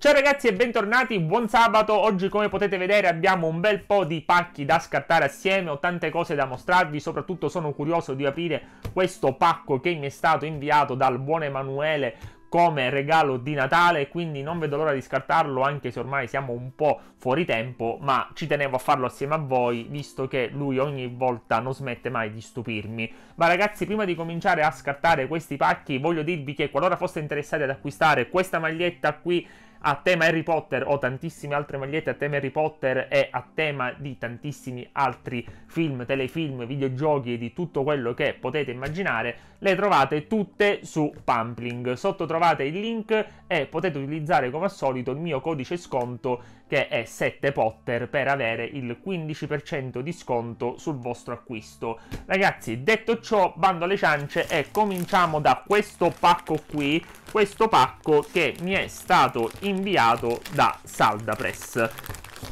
Ciao ragazzi e bentornati, buon sabato, oggi come potete vedere abbiamo un bel po' di pacchi da scartare assieme, ho tante cose da mostrarvi, soprattutto sono curioso di aprire questo pacco che mi è stato inviato dal buon Emanuele come regalo di Natale, quindi non vedo l'ora di scartarlo, anche se ormai siamo un po' fuori tempo, ma ci tenevo a farlo assieme a voi, visto che lui ogni volta non smette mai di stupirmi. Ma ragazzi, prima di cominciare a scartare questi pacchi, voglio dirvi che qualora foste interessati ad acquistare questa maglietta qui a tema Harry Potter ho tantissime altre magliette a tema Harry Potter e a tema di tantissimi altri film, telefilm, videogiochi e di tutto quello che potete immaginare. Le trovate tutte su Pampling. Sotto trovate il link e potete utilizzare come al solito il mio codice sconto che è 7 Potter per avere il 15% di sconto sul vostro acquisto. Ragazzi, detto ciò, bando alle ciance e cominciamo da questo pacco qui, questo pacco che mi è stato inviato da Saldapress.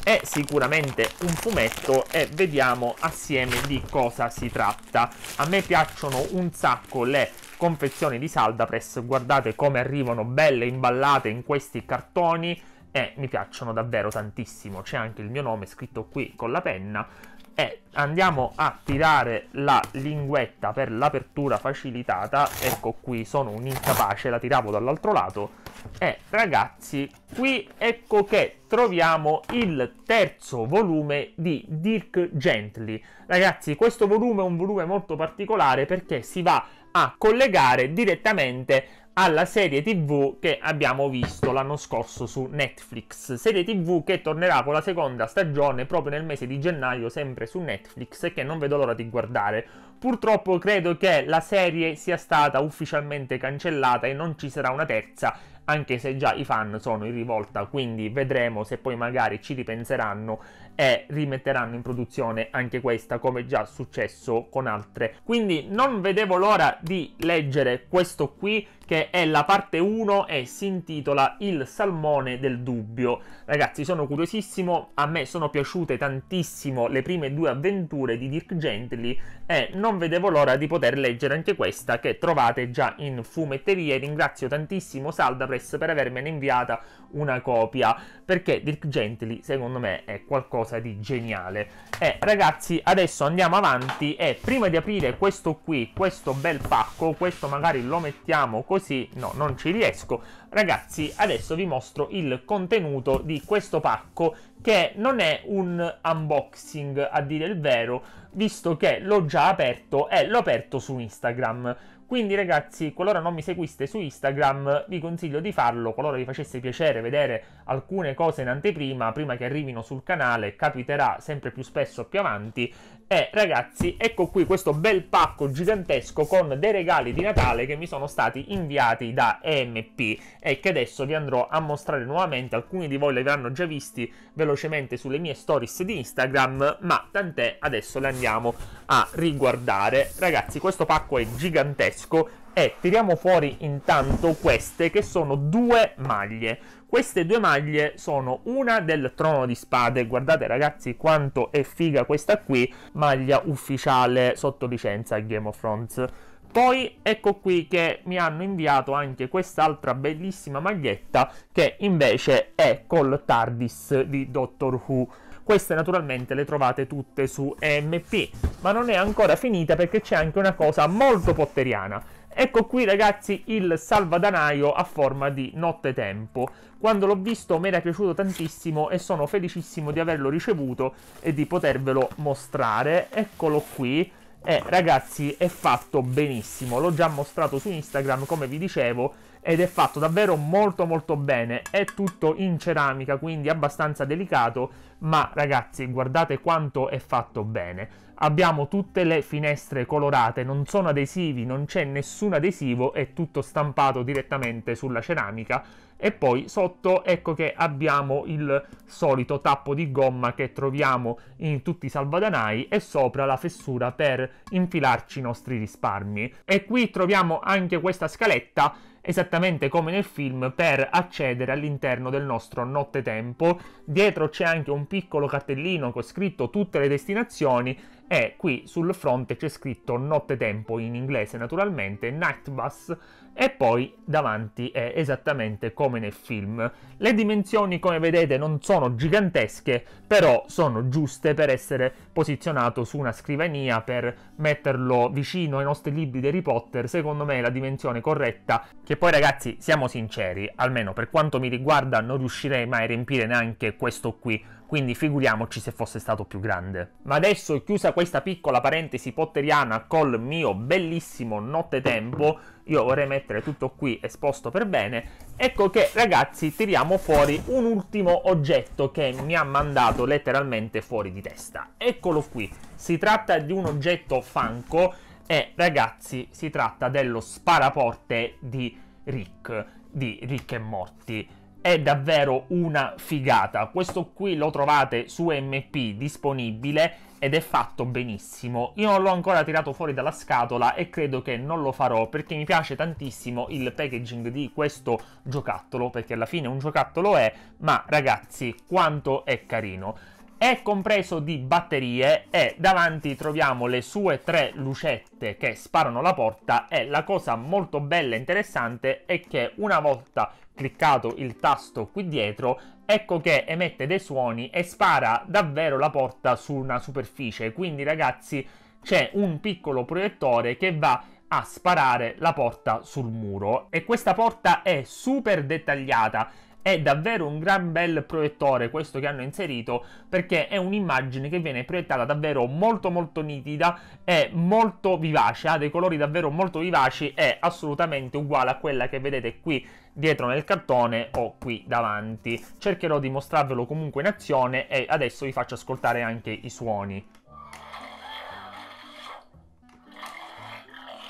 È sicuramente un fumetto e vediamo assieme di cosa si tratta. A me piacciono un sacco le confezioni di Saldapress, guardate come arrivano belle imballate in questi cartoni e eh, mi piacciono davvero tantissimo. C'è anche il mio nome scritto qui con la penna e andiamo a tirare la linguetta per l'apertura facilitata. Ecco qui, sono un incapace, la tiravo dall'altro lato. E ragazzi, qui ecco che troviamo il terzo volume di Dirk Gently. Ragazzi, questo volume è un volume molto particolare perché si va a collegare direttamente alla serie TV che abbiamo visto l'anno scorso su Netflix. Serie TV che tornerà con la seconda stagione proprio nel mese di gennaio, sempre su Netflix, e che non vedo l'ora di guardare. Purtroppo credo che la serie sia stata ufficialmente cancellata e non ci sarà una terza, anche se già i fan sono in rivolta, quindi vedremo se poi magari ci ripenseranno e rimetteranno in produzione anche questa come già successo con altre quindi non vedevo l'ora di leggere questo qui che è la parte 1 e si intitola Il salmone del dubbio. Ragazzi, sono curiosissimo, a me sono piaciute tantissimo le prime due avventure di Dirk Gently e non vedevo l'ora di poter leggere anche questa che trovate già in fumetteria e ringrazio tantissimo Saldapress per avermene inviata una copia, perché Dirk Gently secondo me è qualcosa di geniale. E eh, ragazzi, adesso andiamo avanti e prima di aprire questo qui, questo bel pacco, questo magari lo mettiamo così, no, non ci riesco. Ragazzi, adesso vi mostro il contenuto di questo pacco che non è un unboxing a dire il vero, visto che l'ho già aperto e l'ho aperto su Instagram. Quindi ragazzi, qualora non mi seguiste su Instagram, vi consiglio di farlo, qualora vi facesse piacere vedere alcune cose in anteprima, prima che arrivino sul canale, capiterà sempre più spesso più avanti. E ragazzi, ecco qui questo bel pacco gigantesco con dei regali di Natale che mi sono stati inviati da EMP e che adesso vi andrò a mostrare nuovamente, alcuni di voi li avranno già visti velocemente sulle mie stories di Instagram, ma tant'è, adesso le andiamo a riguardare. Ragazzi, questo pacco è gigantesco fresco e tiriamo fuori intanto queste che sono due maglie. Queste due maglie sono una del trono di spade, guardate ragazzi quanto è figa questa qui, maglia ufficiale sotto licenza Game of Thrones. Poi ecco qui che mi hanno inviato anche quest'altra bellissima maglietta che invece è col TARDIS di Doctor Who queste naturalmente le trovate tutte su EMP, ma non è ancora finita perché c'è anche una cosa molto potteriana. Ecco qui ragazzi il salvadanaio a forma di nottetempo. Quando l'ho visto mi era piaciuto tantissimo e sono felicissimo di averlo ricevuto e di potervelo mostrare. Eccolo qui. E eh, ragazzi è fatto benissimo, l'ho già mostrato su Instagram come vi dicevo ed è fatto davvero molto molto bene è tutto in ceramica quindi abbastanza delicato ma ragazzi guardate quanto è fatto bene abbiamo tutte le finestre colorate non sono adesivi non c'è nessun adesivo è tutto stampato direttamente sulla ceramica e poi sotto ecco che abbiamo il solito tappo di gomma che troviamo in tutti i salvadanai e sopra la fessura per infilarci i nostri risparmi. E qui troviamo anche questa scaletta esattamente come nel film per accedere all'interno del nostro nottetempo. Dietro c'è anche un piccolo cartellino con scritto tutte le destinazioni e qui sul fronte c'è scritto nottetempo in inglese naturalmente, night bus e poi davanti è esattamente come nel film. Le dimensioni come vedete non sono gigantesche, però sono giuste per essere posizionato su una scrivania, per metterlo vicino ai nostri libri di Harry Potter, secondo me è la dimensione corretta, che poi ragazzi siamo sinceri, almeno per quanto mi riguarda non riuscirei mai a riempire neanche questo qui quindi figuriamoci se fosse stato più grande. Ma adesso, chiusa questa piccola parentesi potteriana col mio bellissimo nottetempo, io vorrei mettere tutto qui esposto per bene, ecco che ragazzi tiriamo fuori un ultimo oggetto che mi ha mandato letteralmente fuori di testa. Eccolo qui, si tratta di un oggetto fanco e ragazzi si tratta dello sparaporte di Rick, di Rick e Morty è davvero una figata. Questo qui lo trovate su MP disponibile ed è fatto benissimo. Io non l'ho ancora tirato fuori dalla scatola e credo che non lo farò perché mi piace tantissimo il packaging di questo giocattolo, perché alla fine un giocattolo è, ma ragazzi, quanto è carino è compreso di batterie e davanti troviamo le sue tre lucette che sparano la porta e la cosa molto bella e interessante è che una volta cliccato il tasto qui dietro ecco che emette dei suoni e spara davvero la porta su una superficie quindi ragazzi c'è un piccolo proiettore che va a sparare la porta sul muro e questa porta è super dettagliata è davvero un gran bel proiettore questo che hanno inserito perché è un'immagine che viene proiettata davvero molto molto nitida e molto vivace, ha dei colori davvero molto vivaci e assolutamente uguale a quella che vedete qui dietro nel cartone o qui davanti. Cercherò di mostrarvelo comunque in azione e adesso vi faccio ascoltare anche i suoni.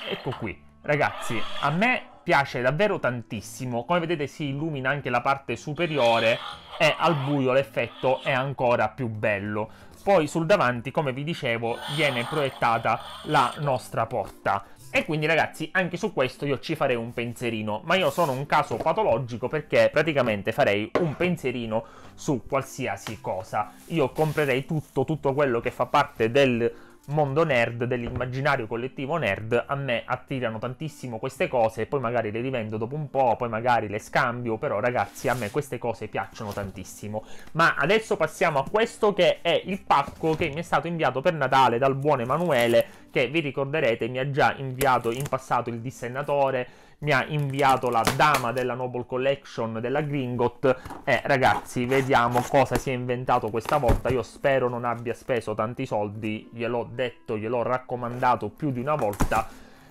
Ecco qui. Ragazzi, a me piace davvero tantissimo. Come vedete si illumina anche la parte superiore e al buio l'effetto è ancora più bello. Poi sul davanti, come vi dicevo, viene proiettata la nostra porta. E quindi ragazzi anche su questo io ci farei un pensierino, ma io sono un caso patologico perché praticamente farei un pensierino su qualsiasi cosa. Io comprerei tutto, tutto quello che fa parte del mondo nerd, dell'immaginario collettivo nerd, a me attirano tantissimo queste cose e poi magari le rivendo dopo un po', poi magari le scambio, però ragazzi a me queste cose piacciono tantissimo. Ma adesso passiamo a questo che è il pacco che mi è stato inviato per Natale dal buon Emanuele, che vi ricorderete mi ha già inviato in passato il dissennatore, mi ha inviato la dama della Noble Collection della Gringot e ragazzi vediamo cosa si è inventato questa volta io spero non abbia speso tanti soldi gliel'ho detto gliel'ho raccomandato più di una volta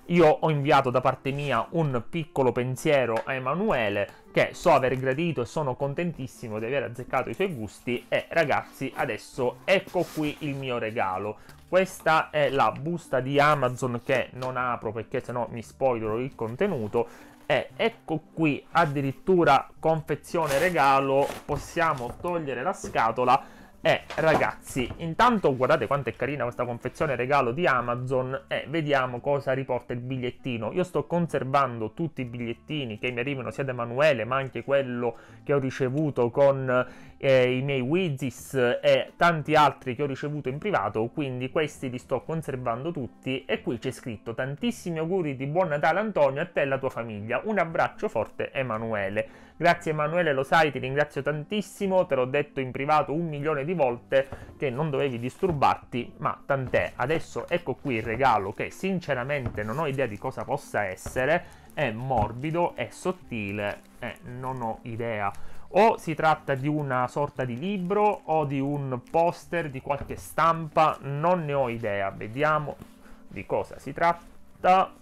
io ho inviato da parte mia un piccolo pensiero a Emanuele che so aver gradito e sono contentissimo di aver azzeccato i suoi gusti e ragazzi adesso ecco qui il mio regalo questa è la busta di Amazon che non apro perché sennò mi spoilerò il contenuto e ecco qui addirittura confezione regalo possiamo togliere la scatola e eh, ragazzi, intanto guardate quanto è carina questa confezione regalo di Amazon e vediamo cosa riporta il bigliettino. Io sto conservando tutti i bigliettini che mi arrivano sia da Emanuele ma anche quello che ho ricevuto con eh, i miei Wizis e tanti altri che ho ricevuto in privato, quindi questi li sto conservando tutti e qui c'è scritto tantissimi auguri di buon Natale Antonio e te e la tua famiglia. Un abbraccio forte Emanuele. Grazie Emanuele, lo sai, ti ringrazio tantissimo, te l'ho detto in privato un milione di volte che non dovevi disturbarti, ma tant'è. Adesso ecco qui il regalo che sinceramente non ho idea di cosa possa essere, è morbido, è sottile, eh, non ho idea o si tratta di una sorta di libro o di un poster di qualche stampa, non ne ho idea. Vediamo di cosa si tratta.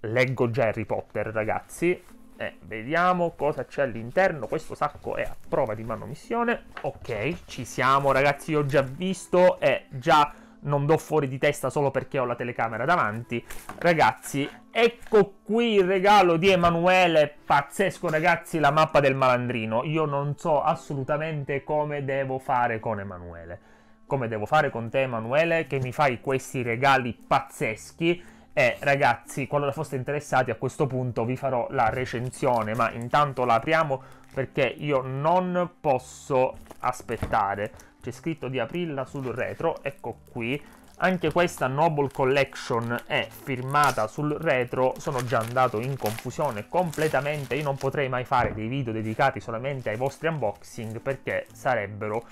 Leggo già Harry Potter, ragazzi e eh, vediamo cosa c'è all'interno. Questo sacco è a prova di manomissione. Ok, ci siamo ragazzi, io ho già visto e già non do fuori di testa solo perché ho la telecamera davanti. Ragazzi, ecco qui il regalo di Emanuele. Pazzesco, ragazzi, la mappa del malandrino. Io non so assolutamente come devo fare con Emanuele. Come devo fare con te, Emanuele, che mi fai questi regali pazzeschi. E eh, ragazzi, qualora foste interessati a questo punto vi farò la recensione, ma intanto la apriamo perché io non posso aspettare. C'è scritto di aprirla sul retro, ecco qui. Anche questa Noble Collection è firmata sul retro, sono già andato in confusione completamente, io non potrei mai fare dei video dedicati solamente ai vostri unboxing perché sarebbero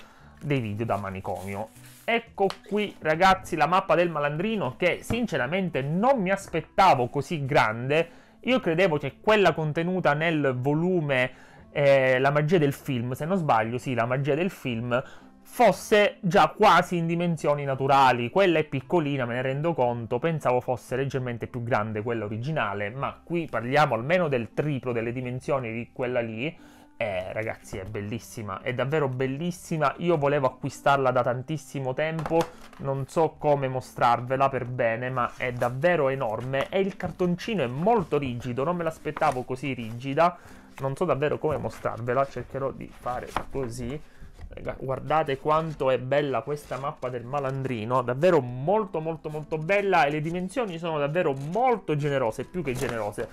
dei video da manicomio ecco qui ragazzi la mappa del malandrino che sinceramente non mi aspettavo così grande. Io credevo che quella contenuta nel volume eh, La magia del film, se non sbaglio, sì, la magia del film, fosse già quasi in dimensioni naturali. Quella è piccolina, me ne rendo conto, pensavo fosse leggermente più grande quella originale, ma qui parliamo almeno del triplo delle dimensioni di quella lì eh, ragazzi, è bellissima, è davvero bellissima. Io volevo acquistarla da tantissimo tempo, non so come mostrarvela per bene, ma è davvero enorme. E il cartoncino è molto rigido, non me l'aspettavo così rigida. Non so davvero come mostrarvela, cercherò di fare così guardate quanto è bella questa mappa del malandrino, davvero molto molto molto bella e le dimensioni sono davvero molto generose, più che generose,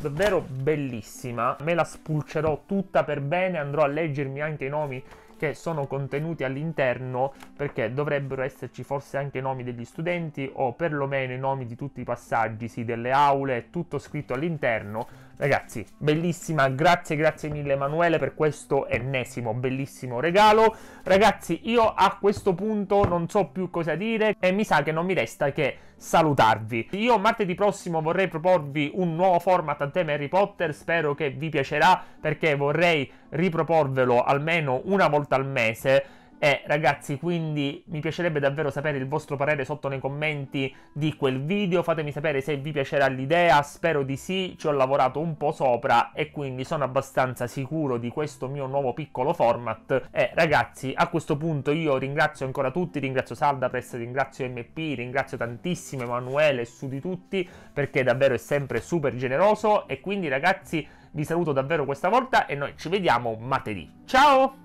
davvero bellissima, me la spulcerò tutta per bene, andrò a leggermi anche i nomi che sono contenuti all'interno perché dovrebbero esserci forse anche i nomi degli studenti o perlomeno i nomi di tutti i passaggi, sì, delle aule, tutto scritto all'interno. Ragazzi, bellissima, grazie, grazie mille Emanuele per questo ennesimo bellissimo regalo. Ragazzi, io a questo punto non so più cosa dire e mi sa che non mi resta che salutarvi. Io martedì prossimo vorrei proporvi un nuovo format a tema Harry Potter, spero che vi piacerà perché vorrei riproporvelo almeno una volta al mese. E eh, ragazzi, quindi mi piacerebbe davvero sapere il vostro parere sotto nei commenti di quel video. Fatemi sapere se vi piacerà l'idea, spero di sì, ci ho lavorato un po' sopra e quindi sono abbastanza sicuro di questo mio nuovo piccolo format. E eh, ragazzi, a questo punto io ringrazio ancora tutti, ringrazio Saldapress, ringrazio MP, ringrazio tantissimo Emanuele su di tutti perché davvero è sempre super generoso e quindi ragazzi vi saluto davvero questa volta e noi ci vediamo martedì. Ciao!